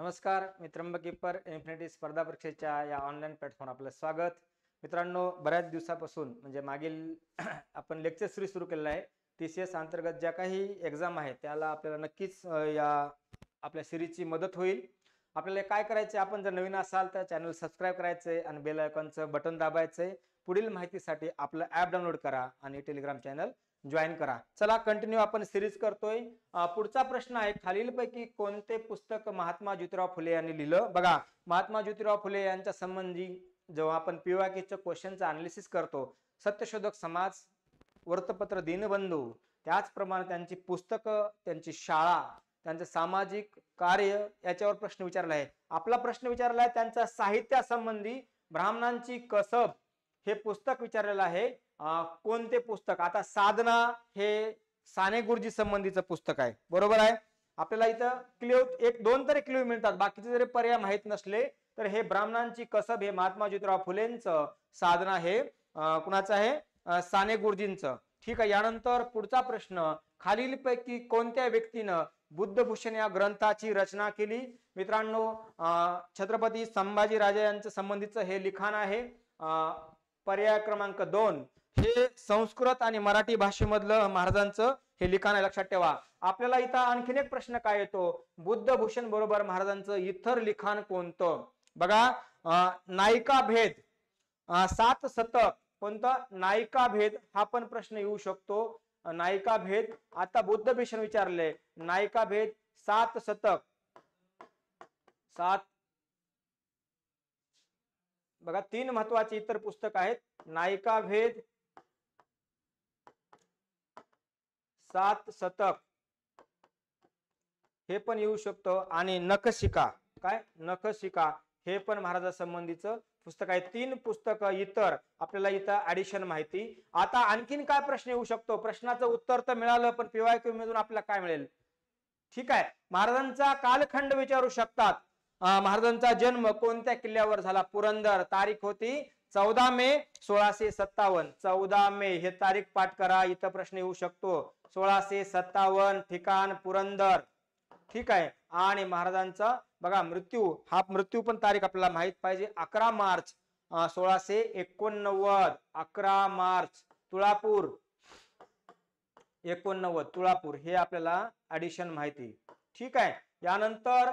नमस्कार मी त्र्यंबकीपर इन्फिनिटी स्पर्धा परीक्षेच्या या ऑनलाईन प्लॅटफॉर्म आपलं स्वागत मित्रांनो बऱ्याच दिवसापासून म्हणजे मागील आपण लेक्चर सिरीज सुरू केलेला आहे टी सी एस अंतर्गत ज्या काही एक्झाम आहेत त्याला आपल्याला नक्कीच या आपल्या सिरीजची मदत होईल आपल्याला काय करायचे आपण जर नवीन असाल तर चॅनल सबस्क्राईब करायचे आणि बेल आयकॉनचं बटन दाबायचे पुढील माहितीसाठी आपलं ॲप डाउनलोड करा आणि टेलिग्राम चॅनल जॉईन करा चला कंटिन्यू आपण सिरीज करतोय पुढचा प्रश्न आहे खालीलपैकी कोणते पुस्तक महात्मा ज्योतिराव फुले यांनी लिहिलं बघा महात्मा ज्योतिराव फुले यांच्या संबंधी जेव्हा आपण पीवायकेच्या क्वेश्चनचं अनालिसिस करतो सत्यशोधक समाज वृत्तपत्र दिनबंधू त्याचप्रमाणे त्यांची पुस्तकं त्यांची शाळा त्यांचं सामाजिक कार्य याच्यावर प्रश्न विचारला आहे आपला प्रश्न विचारला आहे त्यांच्या साहित्यासंबंधी ब्राह्मणांची कसब हे पुस्तक विचारलेलं आहे कोणते पुस्तक आता साधना हे साने गुरुजी संबंधीचं पुस्तक आहे बरोबर आहे आपल्याला इथं क्लिव एक दोन तरी क्लिव मिळतात बाकीचे जरी पर्याय माहीत नसले तर हे ब्राह्मणांची कसब हे महात्मा ज्योतिराव फुलेंचं साधना हे कुणाचं आहे साने गुरुजींचं ठीक आहे यानंतर पुढचा प्रश्न खालीलपैकी कोणत्या व्यक्तीनं बुद्धभूषण या ग्रंथाची रचना केली मित्रांनो छत्रपती संभाजी राजा यांचं संबंधीचं हे लिखाण आहे पर्याय क्रमांक दोन हे संस्कृत आणि मराठी भाषेमधलं महाराजांचं हे लिखाण आहे लक्षात ठेवा आपल्याला इथं आणखीन एक प्रश्न काय येतो बुद्ध भूषण बरोबर महाराजांचं इतर लिखाण कोणतं बघा नायिका भेद सात शतक कोणतं नायिका भेद हा पण प्रश्न येऊ शकतो नायिका भेद आता बुद्ध भीषण विचारले नायिका भेद सात शतक सात बघा तीन महत्वाचे इतर पुस्तक आहेत नायिका भेद सात शतक हे पण येऊ शकतं आणि नखशिका काय नखशिका हे पण महाराजा पुस्तक आहे तीन पुस्तक इतर आपल्याला इथं ऍडिशन माहिती आता आणखीन काय प्रश्न येऊ शकतो प्रश्नाचं उत्तर तर मिळालं पण पिवाय मधून आपल्याला काय मिळेल ठीक आहे महाराजांचा कालखंड विचारू शकतात महाराजांचा जन्म कोणत्या किल्ल्यावर झाला पुरंदर तारीख होती चौदा मे सोळाशे सत्तावन्न चौदा मे हे तारीख पाठ करा इथं प्रश्न येऊ शकतो सोळाशे सत्तावन्न ठिकाण पुरंदर ठीक आहे आणि महाराजांचा बघा मृत्यू हा मृत्यू पण तारीख आपल्याला माहित पाहिजे अकरा मार्च सोळाशे एकोणनव्वद अकरा मार्च तुळापूर एकोणनव्वद तुळापूर हे आपल्याला ऍडिशन माहिती ठीक आहे यानंतर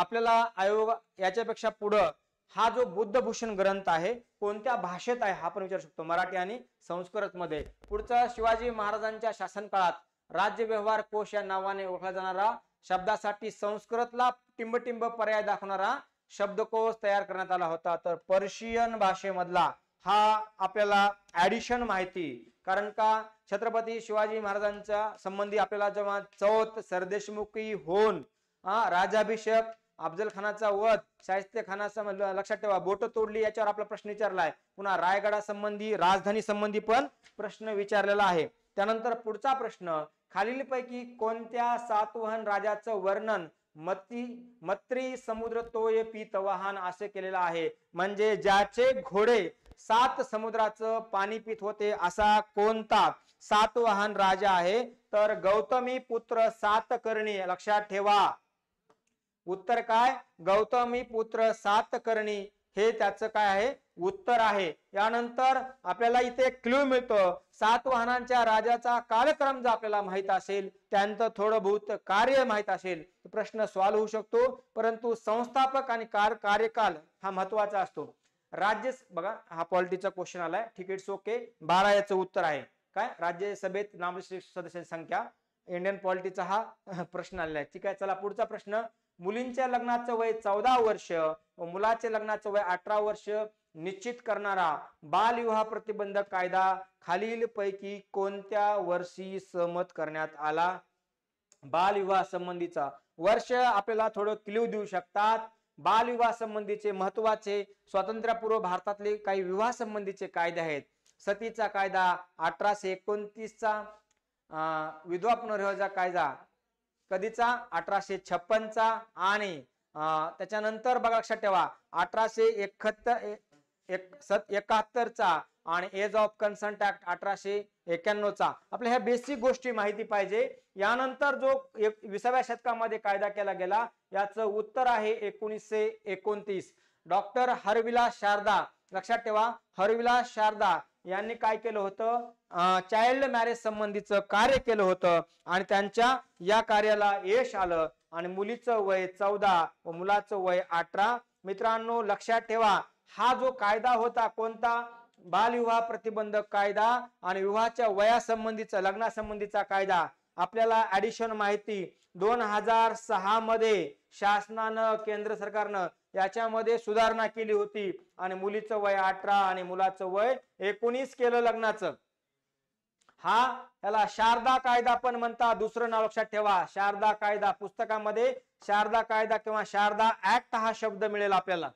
आपल्याला आयोग याच्यापेक्षा पुढं हा जो बुद्धभूषण ग्रंथ आहे कोणत्या भाषेत आहे हा पण विचारू शकतो मराठी आणि संस्कृत मध्ये पुढचा शिवाजी महाराजांच्या शासन काळात राज्य व्यवहार कोश या नावाने ओळखला जाणारा शब्दासाठी संस्कृतला टिंबटिंब पर्याय दाखवणारा शब्दकोश तयार करण्यात आला होता तर पर्शियन भाषेमधला हा आपल्याला ऍडिशन माहिती कारण का छत्रपती शिवाजी महाराजांच्या संबंधी आपल्याला जेव्हा चौथ सरदेशमुखी होऊन राजाभिषेक अफजल खानाचा वध शाहिस्ते खानाचा लक्षात ठेवा बोट तोडली याच्यावर आपला प्रश्न विचारला आहे पुन्हा रायगडासंबंधी राजधानी संबंधी पण प्रश्न विचारलेला आहे त्यानंतर पुढचा प्रश्न खालील पैकी कोणत्या सातवहन राजाचं वर्णन मती मत्री समुद्र तोय पित वाहन असे केलेलं आहे म्हणजे ज्याचे घोडे सात समुद्राचं पाणी पित होते असा कोणता सातवाहन राजा आहे तर गौतमी पुत्र सात करणी लक्षात ठेवा उत्तर काय गौतमी पुत्र सात करणी हे त्याचं काय आहे उत्तर आहे यानंतर आपल्याला इथे क्ल्यू मिळतो सात वाहनांच्या राजाचा कालक्रम जर आपल्याला माहित असेल त्यानंतर थोडं बहुत कार्य माहित असेल प्रश्न सॉल्व्ह होऊ शकतो परंतु संस्थापक आणि कार कार्यकाल हा महत्वाचा असतो राज्य बघा हा पॉलिटीचा क्वेश्चन आलाय ठीक ओके बारा याचं उत्तर आहे काय राज्यसभेत नामश्री सदस्यांची संख्या इंडियन पॉलिटीचा हा प्रश्न आलेला आहे ठीक आहे चला पुढचा प्रश्न मुलींच्या लग्नाचं वय चौदा वर्ष व मुलाचे लग्नाचं वय अठरा वर्ष निश्चित करणारा बालविवाह प्रतिबंधक कायदा खालीलपैकी कोणत्या वर्षी सहमत करण्यात आला बालविवाह संबंधीचा वर्ष आपल्याला थोडं क्ल्यू देऊ शकतात बालविवाह संबंधीचे महत्वाचे स्वातंत्र्यपूर्व भारतातले काही विवाह संबंधीचे कायदे आहेत सतीचा कायदा अठराशे एकोणतीसचा विधवा पुनर्विवाहाचा कायदा कधीचा अठराशे छप्पनचा आणि त्याच्यानंतर बघा लक्षात ठेवा अठराशे एकाहत्तर चा एकाहत्तरचा आणि एज ऑफ कन्सन्ट ऍक्ट अठराशे एक्क्याण्णवचा आपल्या ह्या बेसिक गोष्टी माहिती पाहिजे यानंतर जो एक विसाव्या शतकामध्ये कायदा केला गेला याचं उत्तर आहे एकोणीसशे एकोणतीस डॉक्टर हरविला शारदा लक्षात ठेवा हरविला शारदा यांनी काय केलं होतं चाइल्ड मॅरेज संबंधीचं कार्य केलं होतं आणि त्यांच्या या कार्याला यश आलं आणि मुलीचं वय चौदा व मुलाचं वय अठरा मित्रांनो लक्षात ठेवा हा जो कायदा होता कोणता बालविवाह प्रतिबंधक कायदा आणि विवाहाच्या वयासंबंधीचा लग्नासंबंधीचा कायदा आपल्याला ऍडिशन माहिती दोन हजार सहा मध्ये शासनानं केंद्र सरकारनं याच्यामध्ये सुधारणा केली होती आणि मुलीचं वय अठरा आणि मुलाचं वय एकोणीस केलं लग्नाचं हा याला शारदा कायदा पण म्हणता दुसरं नाव लक्षात ठेवा शारदा कायदा पुस्तकामध्ये शारदा कायदा किंवा शारदा ऍक्ट हा शब्द मिळेल आपल्याला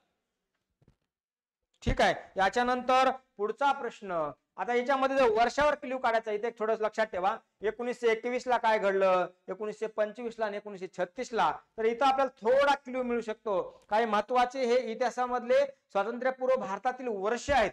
ठीक आहे याच्यानंतर पुढचा प्रश्न आता याच्यामध्ये जर वर्षावर क्ल्यू काढायचा इथे थोडं लक्षात ठेवा एकोणीसशे एकवीस ला काय घडलं एकोणीसशे पंचवीस ला आणि एकोणीसशे छत्तीस ला तर इथं आपल्याला थोडा क्ल्यू मिळू शकतो काही महत्वाचे हे इतिहासामधले स्वातंत्र्यपूर्व भारतातील वर्ष आहेत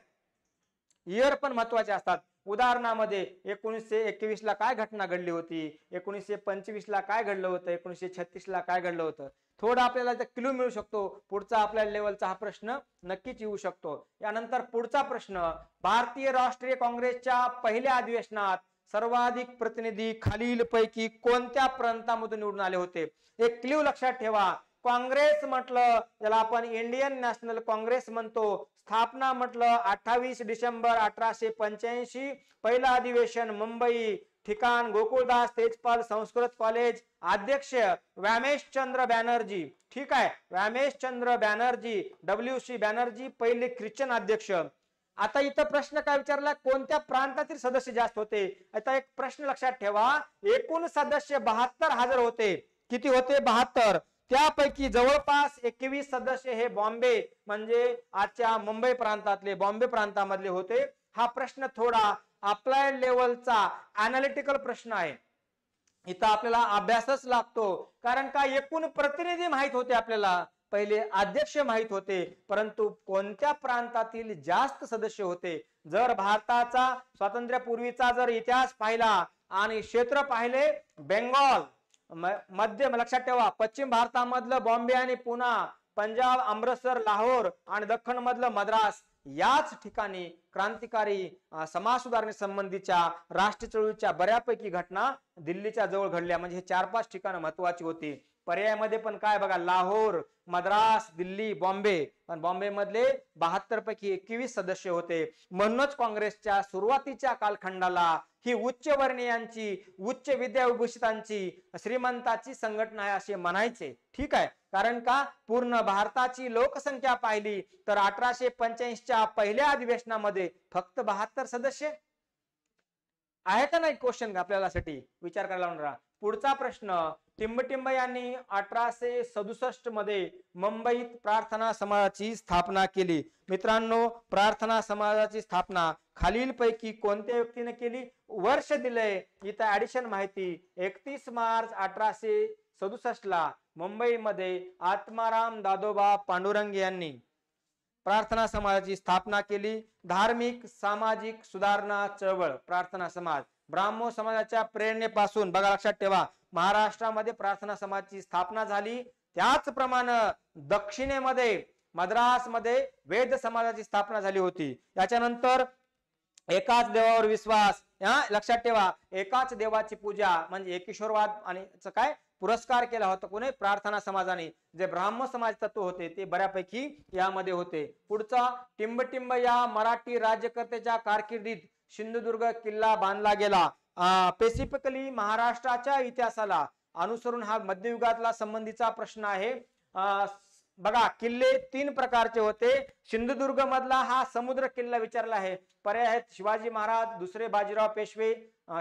इयर पण महत्वाचे असतात उदाहरणामध्ये एकोणीसशे एकवीसला काय घटना घडली होती एकोणीसशे पंचवीसला काय घडलं होतं एकोणीसशे छत्तीसला काय घडलं होतं थोडं आपल्याला क्लू मिळू शकतो पुढचा आपल्या लेवलचा हा प्रश्न नक्कीच येऊ शकतो यानंतर पुढचा प्रश्न भारतीय राष्ट्रीय काँग्रेसच्या पहिल्या अधिवेशनात सर्वाधिक प्रतिनिधी खालीलपैकी कोणत्या प्रांतामधून निवडून आले होते एक क्ल्यू लक्षात ठेवा काँग्रेस म्हटलं ज्याला आपण इंडियन नॅशनल काँग्रेस म्हणतो स्थापना म्हटलं अठ्ठावीस डिसेंबर अठराशे पंच्याऐंशी पहिलं अधिवेशन मुंबई ठिकाण गोकुळदास तेजपाल संस्कृत कॉलेज अध्यक्ष व्यामेशचंद्र बॅनर्जी ठीक आहे चंद्र बॅनर्जी डब्ल्यू सी बॅनर्जी पहिले ख्रिश्चन अध्यक्ष आता इथं प्रश्न काय विचारला कोणत्या प्रांतातील सदस्य जास्त होते आता एक प्रश्न लक्षात ठेवा एकूण सदस्य बहात्तर हजर होते किती होते बहात्तर त्यापैकी जवळपास एकवीस सदस्य हे बॉम्बे म्हणजे आजच्या मुंबई प्रांतातले बॉम्बे प्रांतामधले होते हा प्रश्न थोडा अप्लायड लेवलचा अनालिटिकल प्रश्न आहे इथं आपल्याला अभ्यासच लागतो कारण का एकूण प्रतिनिधी माहीत होते आपल्याला पहिले अध्यक्ष माहीत होते परंतु कोणत्या प्रांतातील जास्त सदस्य होते जर भारताचा स्वातंत्र्यापूर्वीचा जर इतिहास पाहिला आणि क्षेत्र पाहिले बेंगॉल मध्य लक्षात ठेवा पश्चिम भारतामधलं बॉम्बे आणि पुना पंजाब अमृतसर लाहोर आणि दख्खन मधलं मद्रास याच ठिकाणी क्रांतिकारी समाज सुधारणे संबंधीच्या राष्ट्र चळवळीच्या बऱ्यापैकी घटना दिल्लीच्या जवळ घडल्या म्हणजे हे चार पाच ठिकाणं महत्वाची होती पर्यायामध्ये पण काय बघा लाहोर मद्रास दिल्ली बॉम्बे पण बॉम्बे मधले बहात्तर पैकी एकवीस सदस्य होते म्हणूनच काँग्रेसच्या सुरुवातीच्या कालखंडाला ही वर्णीयांची उच्च विद्याविभूषितांची श्रीमंताची संघटना आहे असे म्हणायचे ठीक आहे कारण का पूर्ण भारताची लोकसंख्या पाहिली तर अठराशे पंच्याऐंशीच्या पहिल्या अधिवेशनामध्ये फक्त बहात्तर सदस्य आहे का नाही क्वेश्चन आपल्याला विचार करायला पुढचा प्रश्न टिंबटिंब यांनी अठराशे सदुसष्ट मध्ये मुंबईत प्रार्थना समाजाची स्थापना केली मित्रांनो प्रार्थना समाजाची स्थापना खालीलपैकी कोणत्या व्यक्तीने केली वर्ष दिले इथं ऍडिशन माहिती एकतीस मार्च अठराशे सदुसष्ट ला मुंबईमध्ये आत्माराम दादोबा पांडुरंग यांनी प्रार्थना समाजाची स्थापना केली धार्मिक सामाजिक सुधारणा चळवळ प्रार्थना समाज ब्राह्मण समाजाच्या प्रेरणेपासून बघा लक्षात ठेवा महाराष्ट्रामध्ये प्रार्थना समाजची स्थापना झाली त्याचप्रमाणे दक्षिणेमध्ये मद्रासमध्ये वेद समाजाची स्थापना झाली होती याच्यानंतर एकाच देवावर विश्वास हा लक्षात ठेवा एकाच देवाची पूजा म्हणजे एकेश्वरवाद आणि काय पुरस्कार केला होता कोणी प्रार्थना समाजाने जे ब्राह्म समाज तत्व होते ते बऱ्यापैकी यामध्ये होते पुढचा टिंबटिंब या मराठी राज्यकर्त्याच्या कारकिर्दीत सिंधुदुर्ग किल्ला बांधला गेला स्पेसिफिकली महाराष्ट्राच्या इतिहासाला अनुसरून हा मध्ययुगातला संबंधीचा प्रश्न आहे बघा किल्ले तीन प्रकारचे होते सिंधुदुर्ग मधला हा समुद्र किल्ला विचारला आहे पर्याय आहेत शिवाजी महाराज दुसरे बाजीराव पेशवे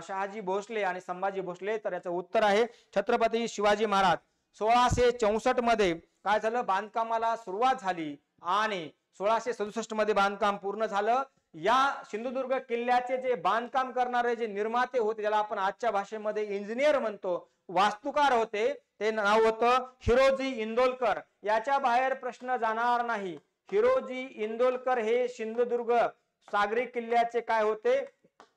शहाजी भोसले आणि संभाजी भोसले तर याचं उत्तर आहे छत्रपती शिवाजी महाराज सोळाशे चौसष्ट मध्ये काय झालं बांधकामाला सुरुवात झाली आणि सोळाशे सदुसष्ट मध्ये बांधकाम पूर्ण झालं या सिंधुदुर्ग किल्ल्याचे जे बांधकाम करणारे जे निर्माते होते ज्याला आपण आजच्या भाषेमध्ये इंजिनियर म्हणतो वास्तुकार होते ते नाव होतं हिरोजी इंदोलकर याच्या बाहेर प्रश्न जाणार नाही हिरोजी इंदोलकर हे सिंधुदुर्ग सागरी किल्ल्याचे काय होते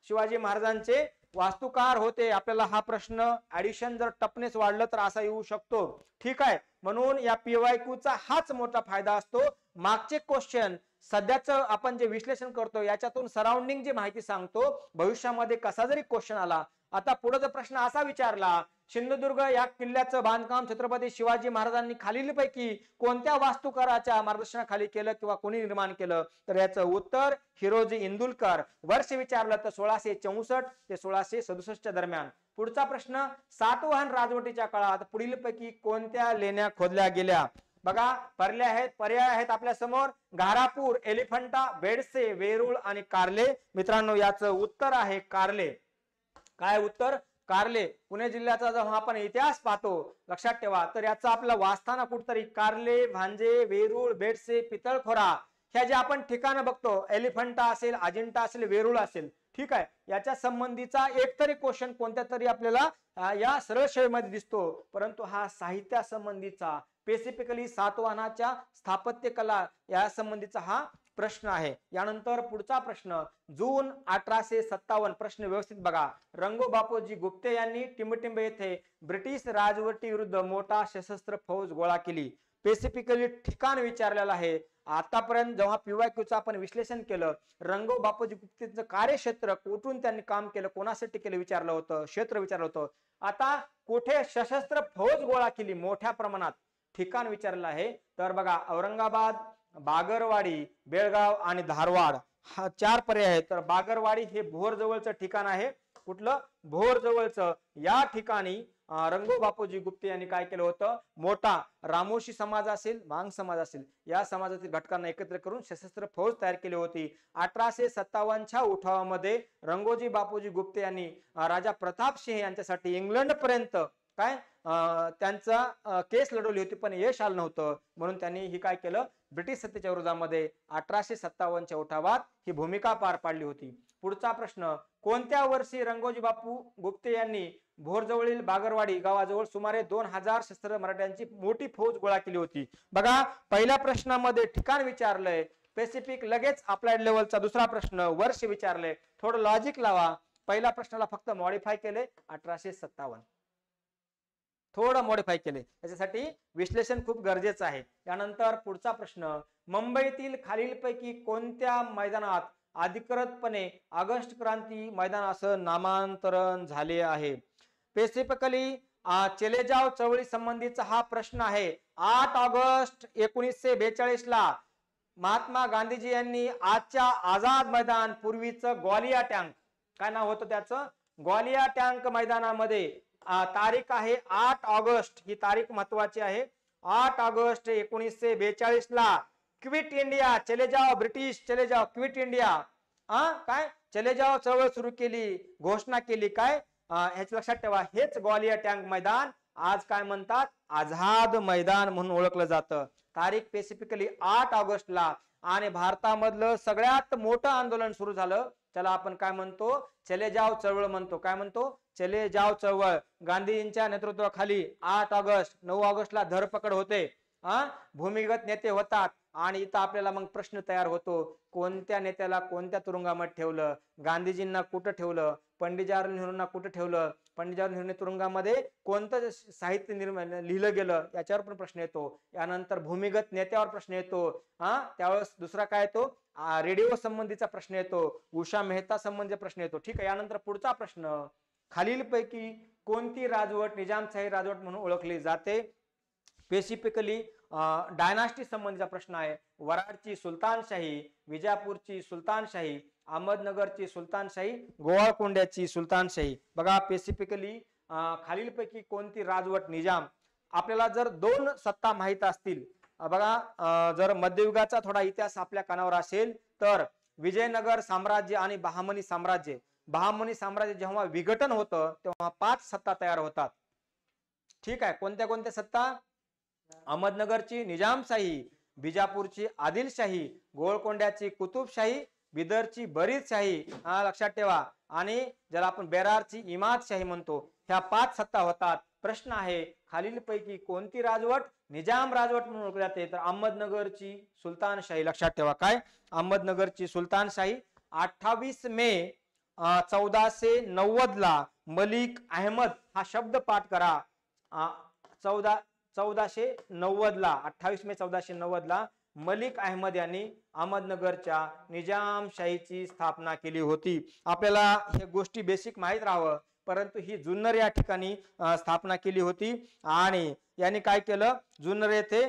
शिवाजी महाराजांचे वास्तुकार होते आपल्याला हा प्रश्न ऍडिशन जर टपनेस वाढलं तर असा येऊ शकतो ठीक आहे म्हणून या पीवायकूचा हाच मोठा फायदा असतो मागचे क्वेश्चन सध्याचं आपण जे विश्लेषण करतो याच्यातून सराउंडिंग जी माहिती सांगतो भविष्यामध्ये कसा जरी क्वेश्चन आला आता पुढे जर प्रश्न असा विचारला सिंधुदुर्ग या किल्ल्याचं बांधकाम छत्रपती शिवाजी महाराजांनी खालीलपैकी कोणत्या वास्तुकाराच्या मार्गदर्शनाखाली केलं किंवा कोणी निर्माण केलं तर याचं उत्तर हिरोजी इंदुलकर वर्ष विचारलं तर सोळाशे चौसष्ट ते सोळाशे सदुसष्टच्या दरम्यान पुढचा प्रश्न सातवाहन राजवटीच्या काळात पुढील पैकी कोणत्या लेण्या खोदल्या गेल्या बघा पर्याय आहेत पर्याय आहेत आपल्या समोर घारापूर एलिफंटा बेडसे वेरूळ आणि कार्ले मित्रांनो याचं उत्तर आहे कार्ले काय उत्तर कार्ले पुणे जिल्ह्याचा जेव्हा आपण इतिहास पाहतो लक्षात ठेवा तर याचा आपलं वाचताना कुठतरी कार्ले भांजे वेरूळ बेडसे पितळखोरा ह्या जे आपण ठिकाणं बघतो एलिफंटा असेल अजिंठा असेल वेरूळ असेल ठीक आहे याच्या संबंधीचा एकतरी क्वेश्चन कोणत्या तरी आपल्याला या सरळ श्रेणीमध्ये दिसतो परंतु हा संबंधीचा स्पेसिफिकली सातवाहनाच्या स्थापत्य कला या संबंधीचा हा प्रश्न आहे यानंतर पुढचा प्रश्न जून अठराशे सत्तावन्न प्रश्न व्यवस्थित बघा रंगो गुप्ते यांनी टिंबटिंब येथे ब्रिटिश राजवटी विरुद्ध मोठा सशस्त्र फौज गोळा केली स्पेसिफिकली ठिकाण विचारलेलं आहे आतापर्यंत जेव्हा पीवायक्यूचं आपण विश्लेषण केलं रंगो बापूजी गुप्तेचं कार्यक्षेत्र कुठून त्यांनी काम केलं कोणासाठी केलं विचारलं होतं क्षेत्र विचारलं होतं आता कुठे सशस्त्र फौज गोळा केली मोठ्या प्रमाणात ठिकाण विचारलं आहे तर बघा औरंगाबाद बागरवाडी बेळगाव आणि धारवाड हा चार पर्याय आहे तर बागरवाडी हे भोर जवळचं ठिकाण आहे कुठलं भोर जवळचं या ठिकाणी रंगो बापूजी गुप्ते यांनी काय केलं होतं मोठा रामोशी समाज असेल मांग समाज असेल या समाजातील घटकांना एकत्र करून सशस्त्र फौज तयार केली होती अठराशे सत्तावन्नच्या उठावामध्ये रंगोजी बापूजी गुप्ते यांनी राजा प्रताप सिंह यांच्यासाठी इंग्लंड पर्यंत काय त्यांचा केस लढवली होती पण यश आलं नव्हतं म्हणून त्यांनी ही काय केलं ब्रिटिश सत्तेच्या विरोधामध्ये अठराशे सत्तावन्नच्या उठावात ही भूमिका पार पाडली होती पुढचा प्रश्न कोणत्या वर्षी रंगोजी बापू गुप्ते यांनी भोरजवळील बागरवाडी गावाजवळ सुमारे दोन हजार शस्त्र मराठ्यांची मोठी फौज गोळा केली होती बघा पहिल्या प्रश्नामध्ये ठिकाण विचारलंय स्पेसिफिक लगेच अप्लाइड लेवलचा दुसरा प्रश्न वर्ष विचारले थोडं लॉजिक लावा पहिल्या प्रश्नाला फक्त मॉडिफाय केले अठराशे सत्तावन्न थोडं मॉडिफाय केले याच्यासाठी विश्लेषण खूप गरजेचं आहे त्यानंतर पुढचा प्रश्न मुंबईतील खालीलपैकी कोणत्या मैदानात अधिकृतपणे ऑगस्ट क्रांती मैदान असं नामांतरण झाले आहे स्पेसिफिकली चेलेजाव चवळी संबंधीचा हा प्रश्न आहे आठ ऑगस्ट एकोणीसशे बेचाळीस ला महात्मा गांधीजी यांनी आजच्या आझाद मैदान पूर्वीचं ग्वालिया टँक काय नाव होतं त्याचं ग्वालिया टँक मैदानामध्ये तारीख आहे आठ ऑगस्ट ही तारीख महत्वाची आहे आठ ऑगस्ट एकोणीसशे बेचाळीस ला क्विट इंडिया चले जाओ ब्रिटिश चले जाओ क्विट इंडिया अ काय चले जाओ चळवळ सुरू केली घोषणा केली काय ह्याच लक्षात ठेवा हेच ग्वालिया टँक मैदान आज काय म्हणतात आझाद मैदान म्हणून ओळखलं जातं तारीख स्पेसिफिकली आठ ला आणि भारतामधलं सगळ्यात मोठं आंदोलन सुरू झालं त्याला आपण काय म्हणतो चले जाव चळवळ म्हणतो काय म्हणतो चले जाव चळवळ गांधीजींच्या नेतृत्वाखाली आठ ऑगस्ट नऊ ऑगस्टला धरपकड होते हा भूमिगत नेते होतात आणि इथं आपल्याला मग प्रश्न तयार होतो कोणत्या नेत्याला कोणत्या तुरुंगामध्ये ठेवलं गांधीजींना कुठं ठेवलं पंडित जवाहरलाल नेहरूंना कुठं ठेवलं पंडित जवाहरलाल नेहरू तुरुंगामध्ये कोणतं साहित्य निर्माण लिहिलं गेलं याच्यावर पण प्रश्न येतो यानंतर भूमिगत नेत्यावर प्रश्न येतो हा त्यावेळेस दुसरा काय येतो रेडिओ संबंधीचा प्रश्न येतो उषा मेहता संबंधी प्रश्न येतो ठीक आहे यानंतर पुढचा प्रश्न खालीलपैकी कोणती राजवट निजामशाही राजवट म्हणून ओळखली जाते स्पेसिफिकली डायनास्टी संबंधीचा प्रश्न आहे वराडची सुलतानशाही विजापूरची सुलतानशाही अहमदनगरची सुलतानशाही गोवाळकोंड्याची सुलतानशाही बघा स्पेसिफिकली खालीलपैकी कोणती राजवट निजाम आपल्याला जर दोन सत्ता माहीत असतील बघा जर मध्ययुगाचा थोडा इतिहास आपल्या कानावर असेल तर विजयनगर साम्राज्य आणि बहामनी साम्राज्य बहामनी साम्राज्य जेव्हा विघटन होतं तेव्हा पाच सत्ता तयार होतात ठीक आहे कोणत्या कोणत्या सत्ता अहमदनगरची निजामशाही बिजापूरची आदिलशाही गोळकोंड्याची कुतुबशाही बिदरची बरीदशाही लक्षात ठेवा आणि ज्याला आपण बेरारची इमादशाही म्हणतो ह्या पाच सत्ता होतात प्रश्न आहे खालीलपैकी कोणती राजवट निजाम राजवट म्हणून ओळखली जाते तर अहमदनगरची सुलतानशाही लक्षात ठेवा काय अहमदनगरची सुलतानशाही अठ्ठावीस मे चौदाशे नव्वद ला मलिक अहमद हा शब्द पाठ करा चौदा चौदाशे नव्वद ला अठ्ठावीस मे चौदाशे नव्वद ला मलिक अहमद यांनी अहमदनगरच्या निजामशाहीची स्थापना केली होती आपल्याला हे गोष्टी बेसिक माहीत राहावं परंतु ही जुन्नर या ठिकाणी स्थापना केली होती आणि यांनी काय केलं जुन्नर येथे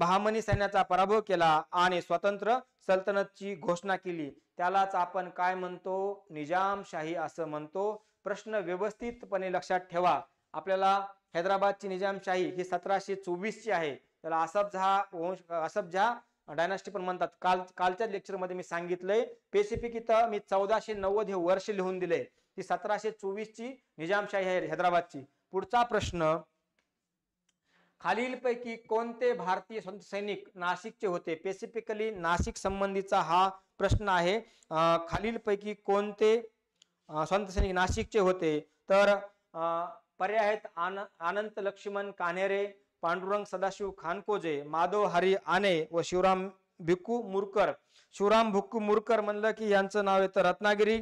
बहामनी सैन्याचा पराभव केला आणि स्वतंत्र सल्तनतची घोषणा केली त्यालाच आपण काय म्हणतो निजामशाही असं म्हणतो प्रश्न व्यवस्थितपणे लक्षात ठेवा आपल्याला हैदराबादची निजामशाही ही सतराशे चोवीसची आहे त्याला झा वंश असफ झा डायनास्टी पण म्हणतात काल कालच्या लेक्चरमध्ये मी सांगितलंय पेसिफिक इथं मी चौदाशे नव्वद हे वर्ष लिहून दिले ती सतराशे चोवीस ची निजामशाही आहे हैदराबादची पुढचा प्रश्न खालीलपैकी कोणते भारतीय सैनिक नाशिकचे होते स्पेसिफिकली नाशिक संबंधीचा हा प्रश्न आहे खालीलपैकी कोणते संत सैनिक नाशिकचे होते तर पर्याय आहेत आन लक्ष्मण कानेरे पांडुरंग सदाशिव खानकोजे माधव हरी आने व शिवराम भिक्कू मुरकर शिवराम भिक्कू मुरकर म्हणलं की यांचं नाव येतं रत्नागिरी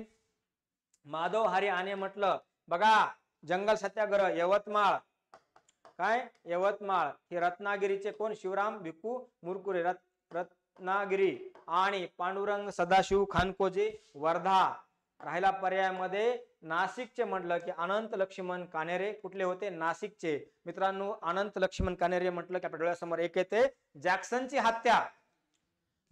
माधव हरी आने म्हटलं बघा जंगल सत्याग्रह यवतमाळ काय यवतमाळ हे रत्नागिरीचे कोण शिवराम भिक्कू मुरकुरे रत्नागिरी आणि पांडुरंग सदाशिव खानकोजे वर्धा राहिला पर्यायामध्ये नाशिकचे म्हटलं की अनंत लक्ष्मण कानेरे कुठले होते नाशिकचे मित्रांनो अनंत लक्ष्मण कानेरे म्हटलं की आपल्या डोळ्यासमोर एक येते जॅक्सनची हत्या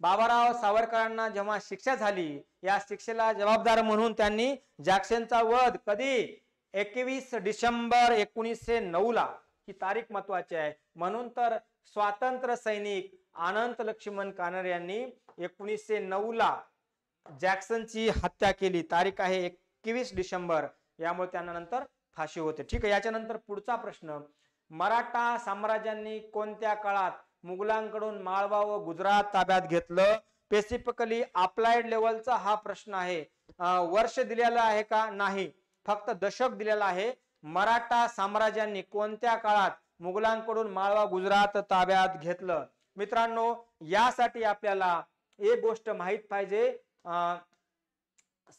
बाबाराव सावरकरांना जेव्हा शिक्षा झाली या शिक्षेला जबाबदार म्हणून त्यांनी जॅक्सनचा वध कधी एकवीस डिसेंबर एकोणीसशे नऊ ला ही तारीख महत्वाची आहे म्हणून तर स्वातंत्र्य सैनिक अनंत लक्ष्मण कानर यांनी एकोणीसशे नऊ ला जॅक्सनची हत्या केली तारीख आहे एकवीस डिसेंबर यामुळे त्यांना नंतर फाशी होते ठीक आहे याच्यानंतर पुढचा प्रश्न मराठा साम्राज्यांनी कोणत्या काळात मुघलांकडून माळवा व गुजरात ताब्यात घेतलं स्पेसिफिकली अप्लाइड लेवलचा हा प्रश्न आहे वर्ष दिलेला आहे का नाही फक्त दशक दिलेला आहे मराठा साम्राज्यांनी कोणत्या काळात मुघलांकडून माळवा गुजरात ताब्यात घेतलं मित्रांनो यासाठी आपल्याला एक गोष्ट माहीत पाहिजे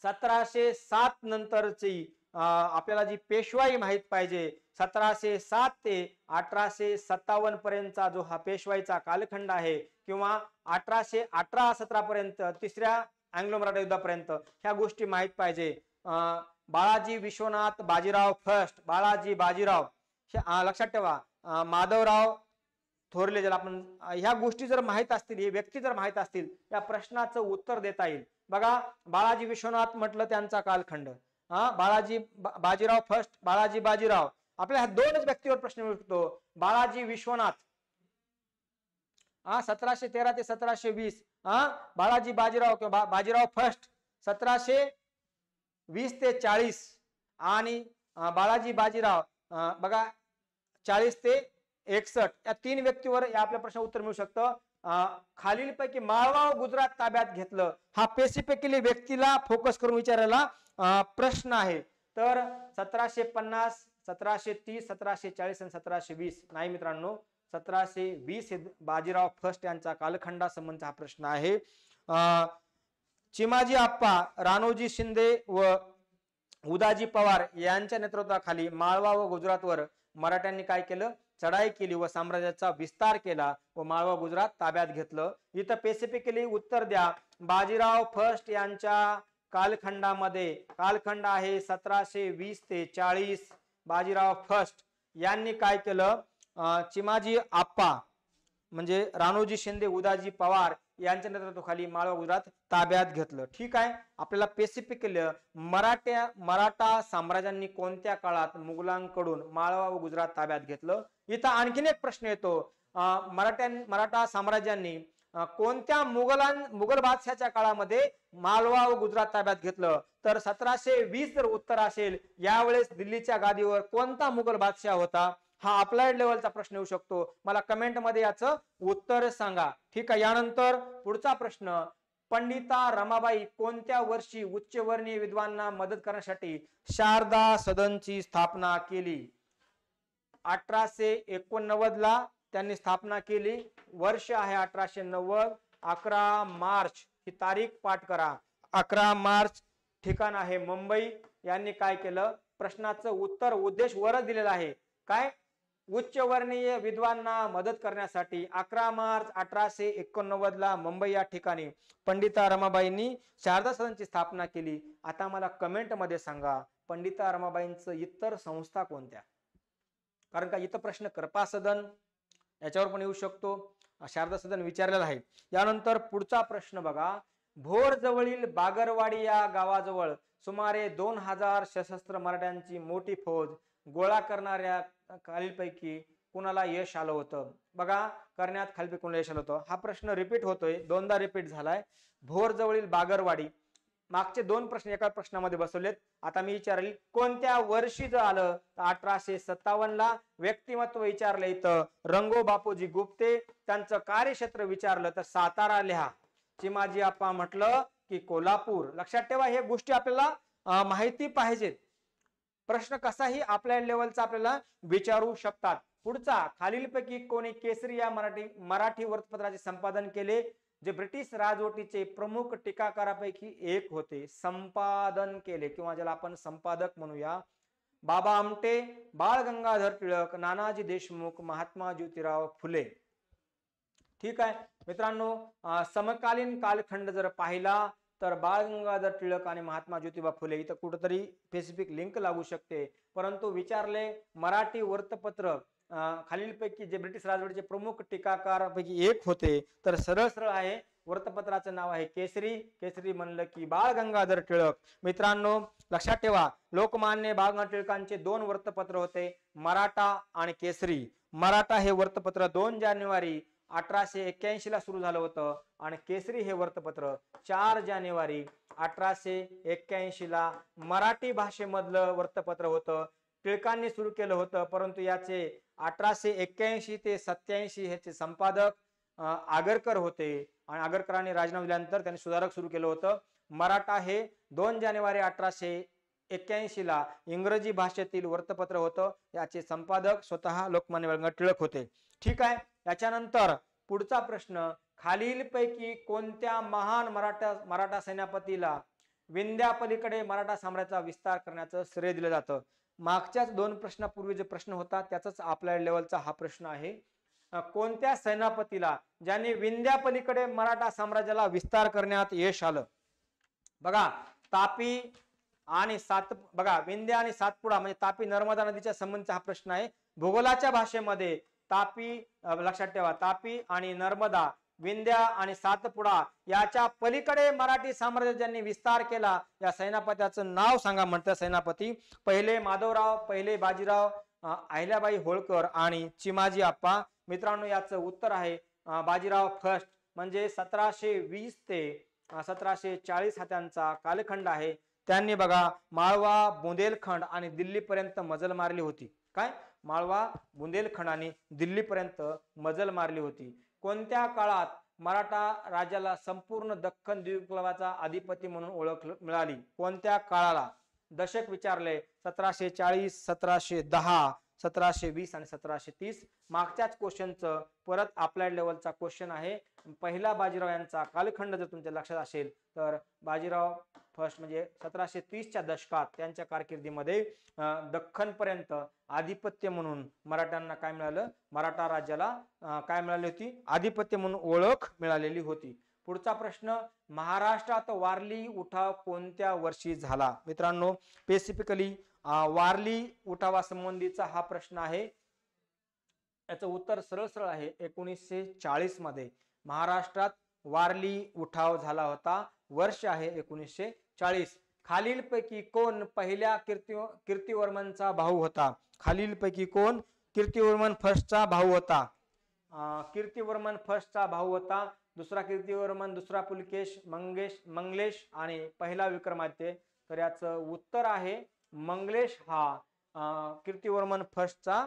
सतराशे सात नंतरची आपल्याला जी पेशवाई माहीत पाहिजे सतराशे सात ते अठराशे सत्तावन्न पर्यंतचा जो हा पेशवाईचा कालखंड आहे किंवा अठराशे अठरा सतरा पर्यंत तिसऱ्या अँग्लो मराठा युद्धापर्यंत ह्या गोष्टी माहीत पाहिजे बाळाजी विश्वनाथ बाजीराव फर्स्ट बाळाजी बाजीराव लक्षात ठेवा माधवराव थोरले जर आपण ह्या गोष्टी जर माहीत असतील हे व्यक्ती जर माहीत असतील या प्रश्नाचं उत्तर देता येईल बघा बाळाजी विश्वनाथ म्हटलं त्यांचा कालखंड हा बाळाजी बाजीराव फर्स्ट बाळाजी बाजीराव आपल्या ह्या दोनच व्यक्तीवर प्रश्न मिळू शकतो बाळाजी विश्वनाथ हा सतराशे तेरा ते सतराशे वीस हा बाळाजी बाजीराव किंवा बा, बाजीराव फर्स्ट सतराशे वीस ते चाळीस आणि बाळाजी बाजीराव बघा चाळीस ते एकसठ या तीन व्यक्तीवर या आपल्या प्रश्न उत्तर मिळू शकतं खालीलपैकी माळवा व गुजरात ताब्यात घेतलं हा स्पेसिफिकली व्यक्तीला फोकस करून विचारायला प्रश्न आहे तर सतराशे पन्नास सतराशे तीस सतराशे चाळीस आणि सतराशे वीस नाही मित्रांनो सतराशे वीस हे बाजीराव फर्स्ट यांचा कालखंडासंबंधी हा प्रश्न आहे चिमाजी आप्पा रानोजी शिंदे व उदाजी पवार यांच्या नेतृत्वाखाली माळवा व गुजरातवर मराठ्यांनी काय केलं चढाई केली व साम्राज्याचा विस्तार केला व माळवा गुजरात ताब्यात घेतलं इथं पेसिफिकली उत्तर द्या बाजीराव फर्स्ट यांच्या कालखंडामध्ये कालखंड आहे सतराशे वीस ते चाळीस बाजीराव फर्स्ट यांनी काय केलं चिमाजी आप्पा म्हणजे राणोजी शिंदे उदाजी पवार यांच्या नेतृत्वाखाली माळवा गुजरात ताब्यात घेतलं ठीक आहे आपल्याला स्पेसिफिकली मराठ्या मराठा साम्राज्यांनी कोणत्या काळात मुघलांकडून माळवा व गुजरात ताब्यात घेतलं इथं आणखीन एक प्रश्न येतो मराठ्यां मराठा साम्राज्यांनी कोणत्या मुघलां मुघल बादशाच्या काळामध्ये मालवा व गुजरात ताब्यात घेतलं तर सतराशे वीस जर उत्तर असेल यावेळेस दिल्लीच्या गादीवर कोणता मुघल बादशाह होता हा अप्लाइड लेवलचा प्रश्न येऊ शकतो मला कमेंटमध्ये याचं उत्तर सांगा ठीक आहे यानंतर पुढचा प्रश्न पंडिता रमाबाई कोणत्या वर्षी उच्चवर्णीय विद्वांना मदत करण्यासाठी शारदा सदनची स्थापना केली अठराशे एकोणनव्वदला त्यांनी स्थापना केली वर्ष आहे अठराशे नव्वद अकरा मार्च ही तारीख पाठ करा अकरा मार्च ठिकाण आहे मुंबई यांनी काय केलं प्रश्नाचं उत्तर उद्देश वरच दिलेलं आहे काय उच्चवर्णीय विद्वांना मदत करण्यासाठी अकरा मार्च अठराशे एकोणनव्वद ला मुंबई या ठिकाणी पंडिता रमाबाईंनी शारदा सदनची स्थापना केली आता मला कमेंट मध्ये सांगा पंडिता रमाबाईंचं इतर संस्था कोणत्या कारण का इथं प्रश्न कृपा सदन याच्यावर पण येऊ शकतो शारदा सदन विचारलेला आहे यानंतर पुढचा प्रश्न बघा भोर जवळील बागरवाडी या गावाजवळ सुमारे दोन हजार सशस्त्र मराठ्यांची मोठी फौज गोळा करणाऱ्या खालीलपैकी कुणाला यश आलं होतं बघा करण्यात खालीपैकी कुणाला यश आलं होतं हा प्रश्न रिपीट होतोय दोनदा रिपीट झालाय भोर जवळील बागरवाडी मागचे दोन प्रश्न एका प्रश्नामध्ये बसवलेत आता मी विचारेल कोणत्या वर्षी जर आलं तर अठराशे सत्तावन्न ला व्यक्तिमत्व विचारलं इथं रंगो बापूजी गुप्ते त्यांचं कार्यक्षेत्र विचारलं तर सातारा लिहा चिमाजी आप्पा म्हटलं की कोल्हापूर लक्षात ठेवा हे गोष्टी आपल्याला माहिती पाहिजेत प्रश्न कसाही आपल्या लेवलचा आपल्याला विचारू शकतात पुढचा खालीलपैकी कोणी केसरी या मराठी मराठी वृत्तपत्राचे संपादन केले जे ब्रिटिश राजवटीचे प्रमुख टीकाकारापैकी एक होते संपादन केले किंवा ज्याला आपण संपादक म्हणूया बाबा आमटे बाळ गंगाधर टिळक नानाजी देशमुख महात्मा ज्योतिराव फुले ठीक आहे मित्रांनो समकालीन कालखंड जर पाहिला तर बाळ गंगाधर टिळक आणि महात्मा ज्योतिबा फुले इथं कुठंतरी स्पेसिफिक लिंक लागू शकते परंतु विचारले मराठी वृत्तपत्र खालीलपैकी जे ब्रिटिश राजवटीचे प्रमुख पैकी एक होते तर सरळ सरळ आहे वृत्तपत्राचं नाव आहे केसरी केसरी म्हणलं की बाळ गंगाधर टिळक मित्रांनो लक्षात ठेवा लोकमान्य बाळ गंगाधर टिळकांचे दोन वृत्तपत्र होते मराठा आणि केसरी मराठा हे वृत्तपत्र दोन जानेवारी अठराशे एक्क्याऐंशी ला सुरू झालं होतं आणि केसरी हे वृत्तपत्र चार जानेवारी अठराशे एक्क्याऐंशी ला मराठी भाषेमधलं वृत्तपत्र होतं टिळकांनी सुरू केलं होतं परंतु याचे अठराशे एक्क्याऐंशी ते सत्याऐंशी ह्याचे संपादक आगरकर होते आणि आगरकरांनी राजीनामा दिल्यानंतर त्यांनी सुधारक सुरू केलं होतं मराठा हे दोन जानेवारी अठराशे ला इंग्रजी भाषेतील वृत्तपत्र होतं याचे संपादक स्वतः लोकमान्य टिळक होते ठीक आहे याच्यानंतर पुढचा प्रश्न खालीलपैकी कोणत्या महान मराठा मराठा सेनापतीला विंध्यापलीकडे मराठा साम्राज्याचा विस्तार करण्याचं श्रेय दिलं जातं मागच्याच दोन प्रश्नापूर्वी जो प्रश्न होता त्याचाच आपल्या लेवलचा हा प्रश्न आहे कोणत्या सेनापतीला ज्याने विंध्यापलीकडे मराठा साम्राज्याला विस्तार करण्यात यश आलं बघा तापी आणि सात बघा विंध्या आणि सातपुडा म्हणजे तापी नर्मदा नदीच्या संबंधीचा हा प्रश्न आहे भूगोलाच्या भाषेमध्ये तापी लक्षात ठेवा तापी आणि नर्मदा विंध्या आणि सातपुडा याच्या पलीकडे मराठी साम्राज्य ज्यांनी विस्तार केला या सेनापत्याचं नाव सांगा म्हणतात सेनापती पहिले माधवराव पहिले बाजीराव अहिल्याबाई होळकर आणि चिमाजी आप्पा मित्रांनो याचं उत्तर आहे बाजीराव फर्स्ट म्हणजे सतराशे वीस ते सतराशे चाळीस हा त्यांचा कालखंड आहे त्यांनी बघा माळवा बुंदेलखंड आणि दिल्लीपर्यंत मजल मारली होती काय माळवा बुंदेलखंड आणि दिल्लीपर्यंत मजल मारली होती कोणत्या काळात मराठा राजाला संपूर्ण दख्खन द्वीपकल्पाचा अधिपती म्हणून ओळख मिळाली कोणत्या काळाला दशक विचारले सतराशे चाळीस सतराशे दहा सतराशे वीस आणि सतराशे तीस मागच्याच क्वेश्चनचं परत आपल्या लेवलचा क्वेश्चन आहे पहिला बाजीराव यांचा कालखंड जर तुमच्या लक्षात असेल तर बाजीराव फर्स्ट म्हणजे सतराशे तीसच्या दशकात त्यांच्या कारकिर्दीमध्ये दख्खनपर्यंत आधिपत्य म्हणून मराठ्यांना काय मिळालं मराठा राज्याला काय मिळाली होती आधिपत्य म्हणून ओळख मिळालेली होती पुढचा प्रश्न महाराष्ट्रात वारली उठाव कोणत्या वर्षी झाला मित्रांनो स्पेसिफिकली वारली उठावासंबंधीचा हा प्रश्न आहे याचं उत्तर सरळ सरळ आहे एकोणीसशे चाळीस मध्ये महाराष्ट्रात वारली उठाव झाला होता वर्ष आहे एकोणीसशे चाळीस खालीलपैकी कोण पहिल्या कीर्ती कीर्तिवर्मनचा भाऊ होता खालीलपैकी कोण कीर्तिवर्मन फर्स्टचा भाऊ होता कीर्तिवर्मन फर्स्टचा भाऊ होता दुसरा कीर्तिवर्मन दुसरा पुलकेश मंगेश मंगलेश आणि पहिला विक्रमादित्य तर याचं उत्तर आहे मंगलेश हा कीर्तिवर्मन फर्स्टचा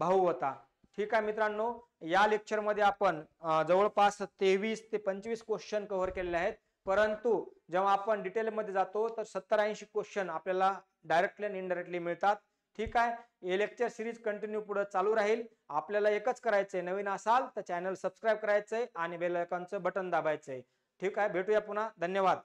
भाऊ होता ठीक आहे मित्रांनो या लेक्चरमध्ये आपण जवळपास तेवीस ते पंचवीस क्वेश्चन कव्हर केलेले आहेत परंतु जेव्हा आपण डिटेलमध्ये जातो तर सत्तर ऐंशी क्वेश्चन आपल्याला डायरेक्टली आणि इनडायरेक्टली मिळतात ठीक आहे हे लेक्चर सिरीज कंटिन्यू पुढे चालू राहील आपल्याला एकच करायचंय नवीन असाल तर चॅनल सबस्क्राईब करायचंय आणि बेल बटन दाबायचंय ठीक आहे भेटूया पुन्हा धन्यवाद